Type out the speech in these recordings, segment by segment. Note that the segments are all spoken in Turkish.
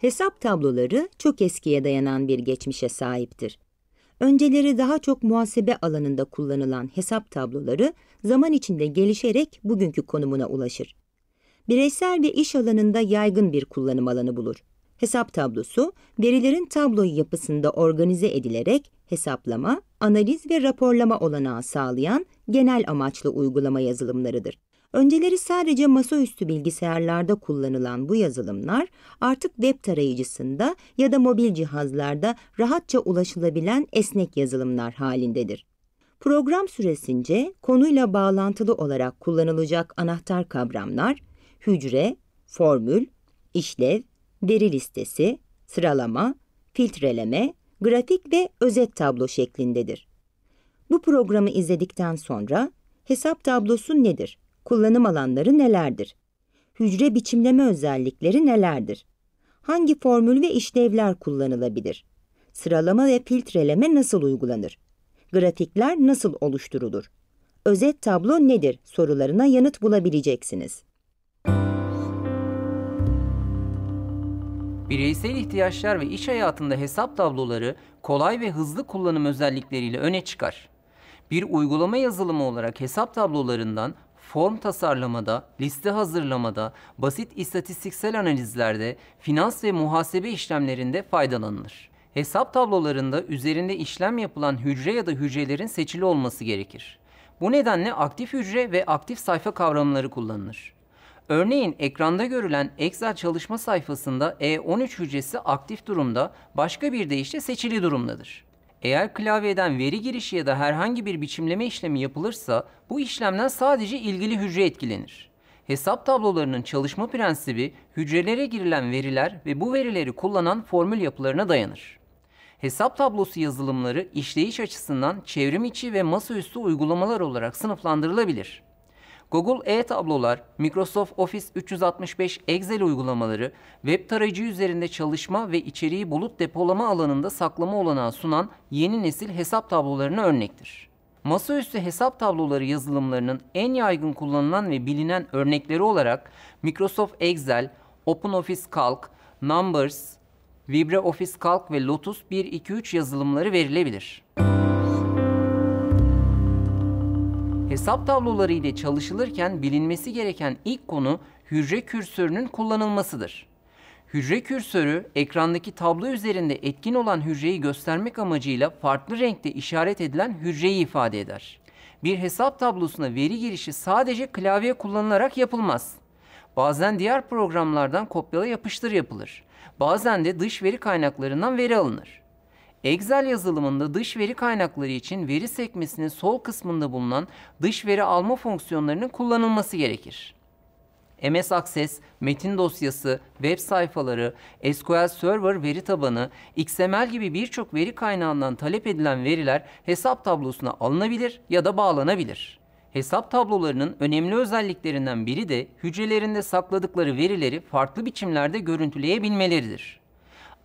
Hesap tabloları çok eskiye dayanan bir geçmişe sahiptir. Önceleri daha çok muhasebe alanında kullanılan hesap tabloları zaman içinde gelişerek bugünkü konumuna ulaşır. Bireysel ve iş alanında yaygın bir kullanım alanı bulur. Hesap tablosu, verilerin tablo yapısında organize edilerek hesaplama, analiz ve raporlama olanağı sağlayan genel amaçlı uygulama yazılımlarıdır. Önceleri sadece masaüstü bilgisayarlarda kullanılan bu yazılımlar artık web tarayıcısında ya da mobil cihazlarda rahatça ulaşılabilen esnek yazılımlar halindedir. Program süresince konuyla bağlantılı olarak kullanılacak anahtar kavramlar hücre, formül, işlev, veri listesi, sıralama, filtreleme, grafik ve özet tablo şeklindedir. Bu programı izledikten sonra hesap tablosu nedir? Kullanım alanları nelerdir? Hücre biçimleme özellikleri nelerdir? Hangi formül ve işlevler kullanılabilir? Sıralama ve filtreleme nasıl uygulanır? Grafikler nasıl oluşturulur? Özet tablo nedir sorularına yanıt bulabileceksiniz. Bireysel ihtiyaçlar ve iş hayatında hesap tabloları kolay ve hızlı kullanım özellikleriyle öne çıkar. Bir uygulama yazılımı olarak hesap tablolarından form tasarlamada, liste hazırlamada, basit istatistiksel analizlerde, finans ve muhasebe işlemlerinde faydalanılır. Hesap tablolarında üzerinde işlem yapılan hücre ya da hücrelerin seçili olması gerekir. Bu nedenle aktif hücre ve aktif sayfa kavramları kullanılır. Örneğin ekranda görülen Excel çalışma sayfasında E13 hücresi aktif durumda, başka bir deyişle seçili durumdadır. Eğer klavyeden veri girişi ya da herhangi bir biçimleme işlemi yapılırsa bu işlemden sadece ilgili hücre etkilenir. Hesap tablolarının çalışma prensibi hücrelere girilen veriler ve bu verileri kullanan formül yapılarına dayanır. Hesap tablosu yazılımları işleyiş açısından çevrim içi ve masaüstü uygulamalar olarak sınıflandırılabilir. Google e-tablolar, Microsoft Office 365 Excel uygulamaları, web tarayıcı üzerinde çalışma ve içeriği bulut depolama alanında saklama olanağı sunan yeni nesil hesap tablolarına örnektir. Masaüstü hesap tabloları yazılımlarının en yaygın kullanılan ve bilinen örnekleri olarak Microsoft Excel, OpenOffice Calc, Numbers, LibreOffice Calc ve Lotus 1-2-3 yazılımları verilebilir. Hesap tabloları ile çalışılırken bilinmesi gereken ilk konu hücre kürsörünün kullanılmasıdır. Hücre kürsörü ekrandaki tablo üzerinde etkin olan hücreyi göstermek amacıyla farklı renkte işaret edilen hücreyi ifade eder. Bir hesap tablosuna veri girişi sadece klavye kullanılarak yapılmaz. Bazen diğer programlardan kopyala yapıştır yapılır. Bazen de dış veri kaynaklarından veri alınır. Excel yazılımında dış veri kaynakları için veri sekmesinin sol kısmında bulunan dış veri alma fonksiyonlarının kullanılması gerekir. MS Access, metin dosyası, web sayfaları, SQL Server veri tabanı, XML gibi birçok veri kaynağından talep edilen veriler hesap tablosuna alınabilir ya da bağlanabilir. Hesap tablolarının önemli özelliklerinden biri de hücrelerinde sakladıkları verileri farklı biçimlerde görüntüleyebilmeleridir.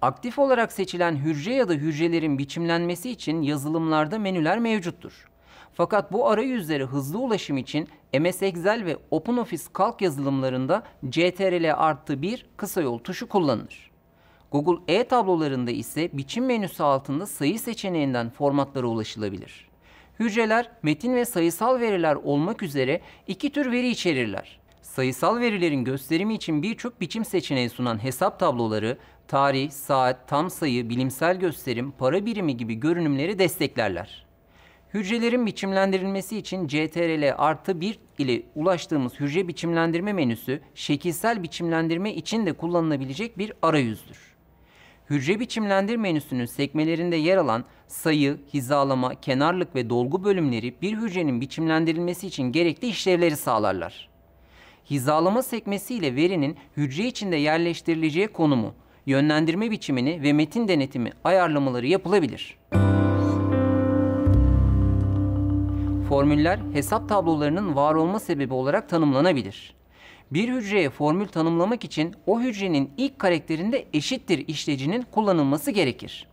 Aktif olarak seçilen hücre ya da hücrelerin biçimlenmesi için yazılımlarda menüler mevcuttur. Fakat bu arayüzlere hızlı ulaşım için MS Excel ve OpenOffice Calc yazılımlarında CTRL artı 1 kısa yol tuşu kullanılır. Google E-tablolarında ise biçim menüsü altında sayı seçeneğinden formatlara ulaşılabilir. Hücreler metin ve sayısal veriler olmak üzere iki tür veri içerirler. Sayısal verilerin gösterimi için birçok biçim seçeneği sunan hesap tabloları, tarih, saat, tam sayı, bilimsel gösterim, para birimi gibi görünümleri desteklerler. Hücrelerin biçimlendirilmesi için CTRL artı 1 ile ulaştığımız hücre biçimlendirme menüsü şekilsel biçimlendirme için de kullanılabilecek bir arayüzdür. Hücre biçimlendirme menüsünün sekmelerinde yer alan sayı, hizalama, kenarlık ve dolgu bölümleri bir hücrenin biçimlendirilmesi için gerekli işlevleri sağlarlar. Hizalama sekmesi ile verinin hücre içinde yerleştirileceği konumu, yönlendirme biçimini ve metin denetimi ayarlamaları yapılabilir. Formüller hesap tablolarının var olma sebebi olarak tanımlanabilir. Bir hücreye formül tanımlamak için o hücrenin ilk karakterinde eşittir işlecinin kullanılması gerekir.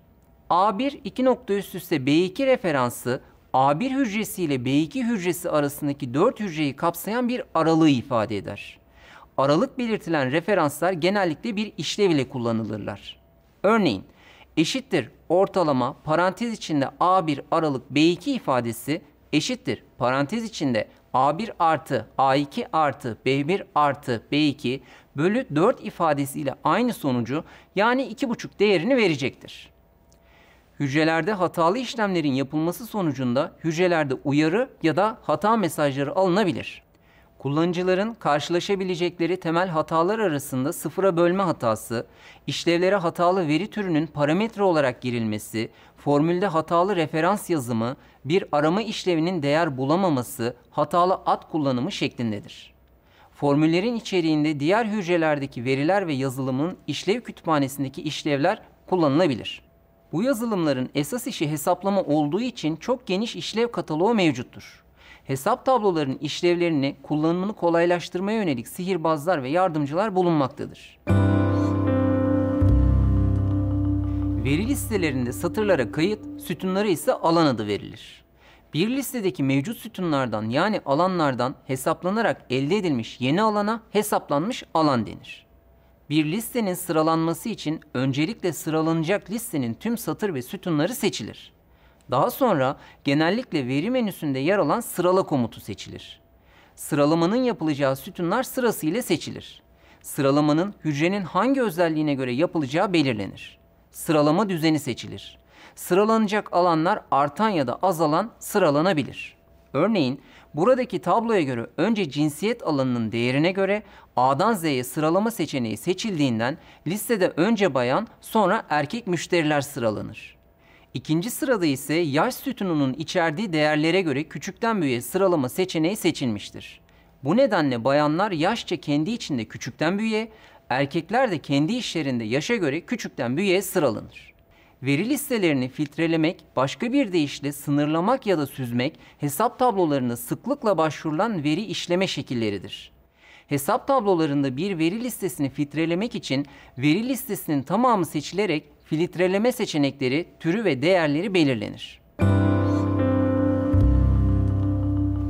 A1 2 nokta üst üste B2 referansı A1 hücresi ile B2 hücresi arasındaki 4 hücreyi kapsayan bir aralığı ifade eder aralık belirtilen referanslar genellikle bir işlev ile kullanılırlar. Örneğin eşittir ortalama parantez içinde A1 aralık B2 ifadesi eşittir parantez içinde A1 artı A2 artı B1 artı B2 bölü 4 ifadesiyle aynı sonucu yani 2,5 değerini verecektir. Hücrelerde hatalı işlemlerin yapılması sonucunda hücrelerde uyarı ya da hata mesajları alınabilir. Kullanıcıların karşılaşabilecekleri temel hatalar arasında sıfıra bölme hatası, işlevlere hatalı veri türünün parametre olarak girilmesi, formülde hatalı referans yazımı, bir arama işlevinin değer bulamaması, hatalı ad kullanımı şeklindedir. Formüllerin içeriğinde diğer hücrelerdeki veriler ve yazılımın işlev kütüphanesindeki işlevler kullanılabilir. Bu yazılımların esas işi hesaplama olduğu için çok geniş işlev kataloğu mevcuttur hesap tablolarının işlevlerini kullanımını kolaylaştırmaya yönelik sihirbazlar ve yardımcılar bulunmaktadır. Veri listelerinde satırlara kayıt, sütunlara ise alan adı verilir. Bir listedeki mevcut sütunlardan yani alanlardan hesaplanarak elde edilmiş yeni alana hesaplanmış alan denir. Bir listenin sıralanması için öncelikle sıralanacak listenin tüm satır ve sütunları seçilir. Daha sonra genellikle veri menüsünde yer alan sırala komutu seçilir. Sıralamanın yapılacağı sütunlar sırasıyla seçilir. Sıralamanın hücrenin hangi özelliğine göre yapılacağı belirlenir. Sıralama düzeni seçilir. Sıralanacak alanlar artan ya da azalan sıralanabilir. Örneğin buradaki tabloya göre önce cinsiyet alanının değerine göre A'dan Z'ye sıralama seçeneği seçildiğinden listede önce bayan sonra erkek müşteriler sıralanır. İkinci sırada ise yaş sütununun içerdiği değerlere göre küçükten büyüğe sıralama seçeneği seçilmiştir. Bu nedenle bayanlar yaşça kendi içinde küçükten büyüğe, erkekler de kendi işlerinde yaşa göre küçükten büyüğe sıralanır. Veri listelerini filtrelemek, başka bir deyişle sınırlamak ya da süzmek hesap tablolarında sıklıkla başvurulan veri işleme şekilleridir. Hesap tablolarında bir veri listesini filtrelemek için veri listesinin tamamı seçilerek filtreleme seçenekleri, türü ve değerleri belirlenir.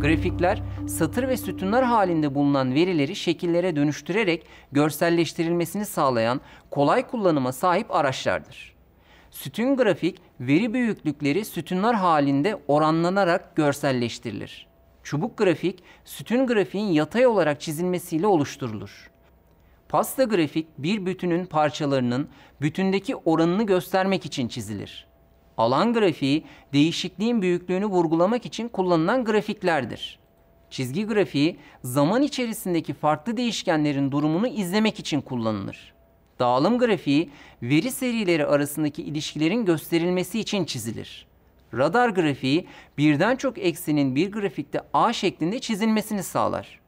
Grafikler, satır ve sütunlar halinde bulunan verileri şekillere dönüştürerek görselleştirilmesini sağlayan kolay kullanıma sahip araçlardır. Sütun grafik, veri büyüklükleri sütunlar halinde oranlanarak görselleştirilir. Çubuk grafik, sütun grafiğin yatay olarak çizilmesiyle oluşturulur. Pasta grafik bir bütünün parçalarının bütündeki oranını göstermek için çizilir. Alan grafiği değişikliğin büyüklüğünü vurgulamak için kullanılan grafiklerdir. Çizgi grafiği zaman içerisindeki farklı değişkenlerin durumunu izlemek için kullanılır. Dağılım grafiği veri serileri arasındaki ilişkilerin gösterilmesi için çizilir. Radar grafiği birden çok eksenin bir grafikte A şeklinde çizilmesini sağlar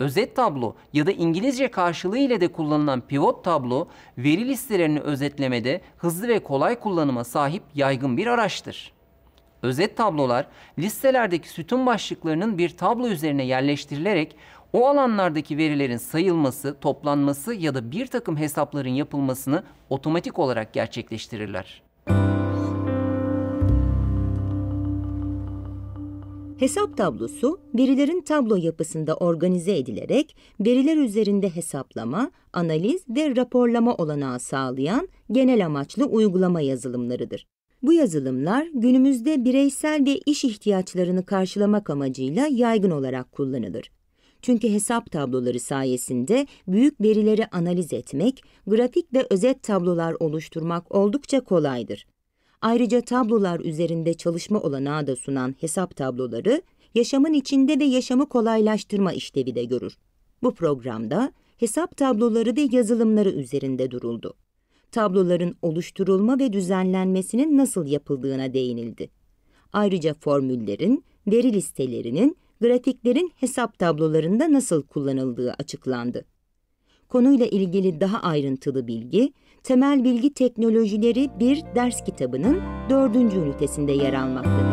özet tablo ya da İngilizce karşılığı ile de kullanılan pivot tablo veri listelerini özetlemede hızlı ve kolay kullanıma sahip yaygın bir araçtır. Özet tablolar listelerdeki sütun başlıklarının bir tablo üzerine yerleştirilerek o alanlardaki verilerin sayılması, toplanması ya da bir takım hesapların yapılmasını otomatik olarak gerçekleştirirler. Hesap tablosu, verilerin tablo yapısında organize edilerek veriler üzerinde hesaplama, analiz ve raporlama olanağı sağlayan genel amaçlı uygulama yazılımlarıdır. Bu yazılımlar günümüzde bireysel ve iş ihtiyaçlarını karşılamak amacıyla yaygın olarak kullanılır. Çünkü hesap tabloları sayesinde büyük verileri analiz etmek, grafik ve özet tablolar oluşturmak oldukça kolaydır. Ayrıca tablolar üzerinde çalışma olanağı da sunan hesap tabloları, yaşamın içinde ve yaşamı kolaylaştırma işlevi de görür. Bu programda hesap tabloları ve yazılımları üzerinde duruldu. Tabloların oluşturulma ve düzenlenmesinin nasıl yapıldığına değinildi. Ayrıca formüllerin, veri listelerinin, grafiklerin hesap tablolarında nasıl kullanıldığı açıklandı. Konuyla ilgili daha ayrıntılı bilgi, Temel Bilgi Teknolojileri 1 ders kitabının 4. ünitesinde yer almaktadır.